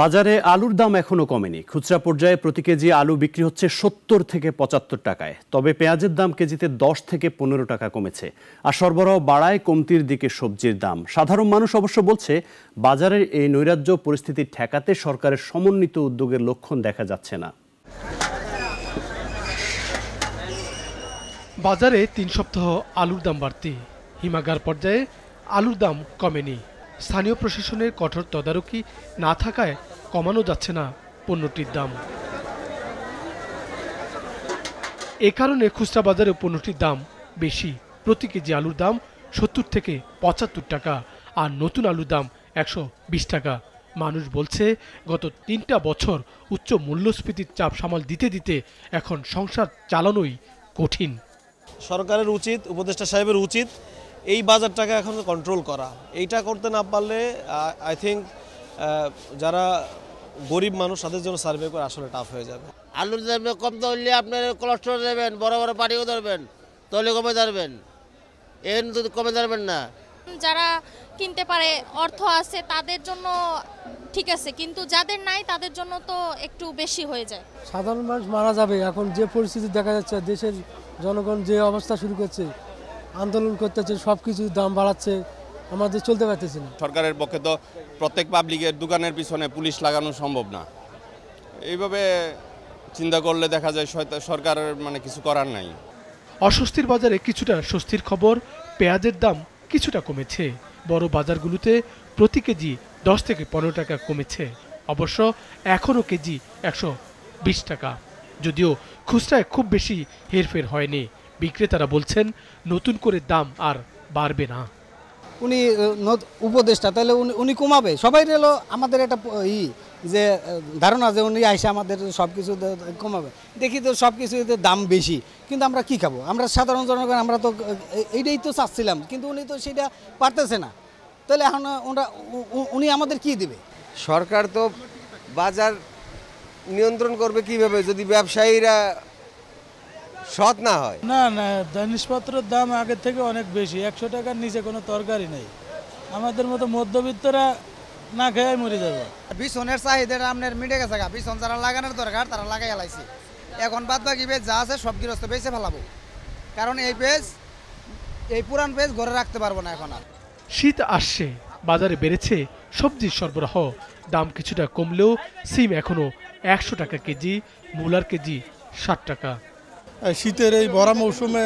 বাজারে আলুর দাম এখনও কমেনি খুচরা পর্যায়ে প্রতি কেজি আলু বিক্রি হচ্ছে সত্তর থেকে পঁচাত্তর টাকায় তবে পেঁয়াজের দাম কেজিতে দশ থেকে পনেরো টাকা কমেছে আর সরবরাহ বাড়ায় কমতির দিকে সবজির দাম সাধারণ মানুষ অবশ্য বলছে বাজারের এই নৈরাজ্য পরিস্থিতি ঠেকাতে সরকারের সমন্বিত উদ্যোগের লক্ষণ দেখা যাচ্ছে না বাজারে তিন সপ্তাহ আলুর দাম বাড়তি হিমাগার পর্যায়ে আলুর দাম কমেনি স্থানীয় প্রশাসনের কঠোর তদারকি না থাকায় কমানো যাচ্ছে না পণ্যটির দাম এ কারণে খুচরা বাজারে পণ্যটির দাম বেশি প্রতি কেজি আলুর দাম সত্তর থেকে পঁচাত্তর টাকা আর নতুন আলুর দাম একশো টাকা মানুষ বলছে গত তিনটা বছর উচ্চ মূল্যস্ফীতির চাপ সামাল দিতে দিতে এখন সংসার চালানোই কঠিন সরকারের উচিত উপদেষ্টা সাহেবের উচিত এই বাজারটাকে এখন কন্ট্রোল করা এইটা করতে না পারলে আই থিঙ্ক যারা গরিব মানুষ তাদের জন্য সার্ভে করে আসলে টাফ হয়ে যাবে আলুর দাম কম ধরলে আপনার কোলেস্ট্রল দেবেন বড় বড় পাটিও ধরবেন তাহলে কমে ধরবেন এর কমে ধরবেন না যারা কিনতে পারে অর্থ আছে তাদের জন্য ঠিক আছে কিন্তু যাদের নাই তাদের জন্য তো একটু বেশি হয়ে যায় সাধারণ মানুষ মারা যাবে এখন যে পরিস্থিতি দেখা যাচ্ছে দেশের জনগণ যে অবস্থা শুরু করছে আন্দোলন করতেছে সব কিছু দাম বাড়াচ্ছে আমাদের চলতে পারতেছি না সরকারের পক্ষে তো প্রত্যেক পাবলিকের দোকানের পিছনে পুলিশ লাগানো সম্ভব না এইভাবে চিন্তা করলে দেখা যায় সরকারের মানে কিছু করার নাই অস্বস্তির বাজারে কিছুটা স্বস্তির খবর পেঁয়াজের দাম কিছুটা কমেছে বড় বাজারগুলোতে প্রতি কেজি দশ থেকে পনেরো টাকা কমেছে অবশ্য এখনও কেজি একশো টাকা যদিও খুচরায় খুব বেশি হেরফের হয়নি বিক্রেতারা বলছেন নতুন করে দাম আর বাড়বে না উনি উপদেষ্টা তাহলে উনি উনি কমাবে সবাই এলো আমাদের একটা ই যে ধারণা যে উনি আইসে আমাদের সব কিছু কমাবে দেখি তো সব কিছুতে দাম বেশি কিন্তু আমরা কি খাবো আমরা সাধারণ জনগণ আমরা তো এইটাই তো চাচ্ছিলাম কিন্তু উনি তো সেটা পারতেছে না তাহলে এখন ওরা উনি আমাদের কি দিবে সরকার তো বাজার নিয়ন্ত্রণ করবে কিভাবে যদি ব্যবসায়ীরা সৎ না হয় না না জিনিসপত্রের দাম আগের থেকে অনেক বেশি একশো টাকার নিচে কোনো তরকারি নেই আমাদের মতো মধ্যবিত্তরা না খেয়ে মরে যাবে বিছনের চাহিদাটা আপনার মিটে গেছে গা বিছন যারা লাগানোর দরকার তারা লাগাই লাইছি এখন বাদ বাকি বেজ যা আছে সব গৃহস্থ বেছে ফেলাবো কারণ এই পেজ এই পুরান পেজ ঘরে রাখতে পারবো না এখন আর শীত আসছে বাজারে বেড়েছে সবজির সরবরাহ দাম কিছুটা কমলেও সিম এখনও একশো টাকা কেজি মূলার কেজি ষাট টাকা শীতের এই বড়া মৌসুমে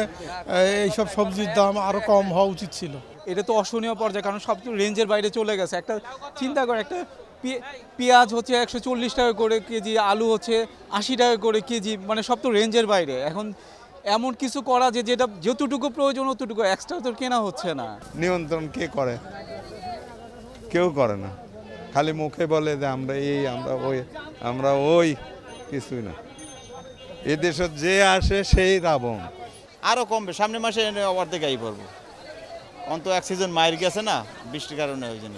এইসব সবজির দাম আরও কম হওয়া উচিত ছিল এটা তো অসহনীয় পর্যায়ে কারণ সব রেঞ্জের বাইরে চলে গেছে একটা চিন্তা করে একটা পেঁয়াজ হচ্ছে একশো চল্লিশ টাকা করে কেজি আলু হচ্ছে আশি টাকা করে কেজি মানে সব তো রেঞ্জের বাইরে এখন এমন কিছু করা যে যেটা যতটুকু প্রয়োজন অতটুকু এক্সট্রা তো কেনা হচ্ছে না নিয়ন্ত্রণ কে করে কেউ করে না খালি মুখে বলে যে আমরা এই আমরা ওই আমরা ওই কিছুই না এদেশত যে আসে সেই রাবণ আরও কমবে সামনে মাসে অর্ধেক আই পড়বো অন্ত এক সিজন মাইল গেছে না বৃষ্টির কারণে ওই জন্য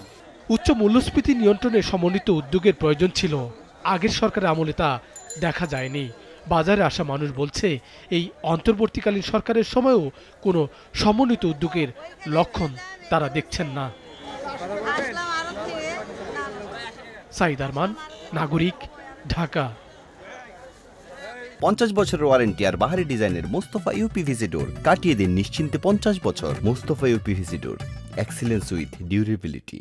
উচ্চ মূল্যস্ফীতি নিয়ন্ত্রণে সমন্বিত উদ্যোগের প্রয়োজন ছিল আগের সরকারের আমলে তা দেখা যায়নি বাজারে আসা মানুষ বলছে এই অন্তর্বর্তীকালীন সরকারের সময়ও কোনো সমন্বিত উদ্যোগের লক্ষণ তারা দেখছেন না সাইদ আরমান নাগরিক ঢাকা পঞ্চাশ বছরের ওয়ারেন্টি আর বাহারি ডিজাইনের মোস্তফা ইউপিভিসি ডোর কাটিয়ে দিন নিশ্চিন্তে পঞ্চাশ বছর Mostafa UPVC door excellence with durability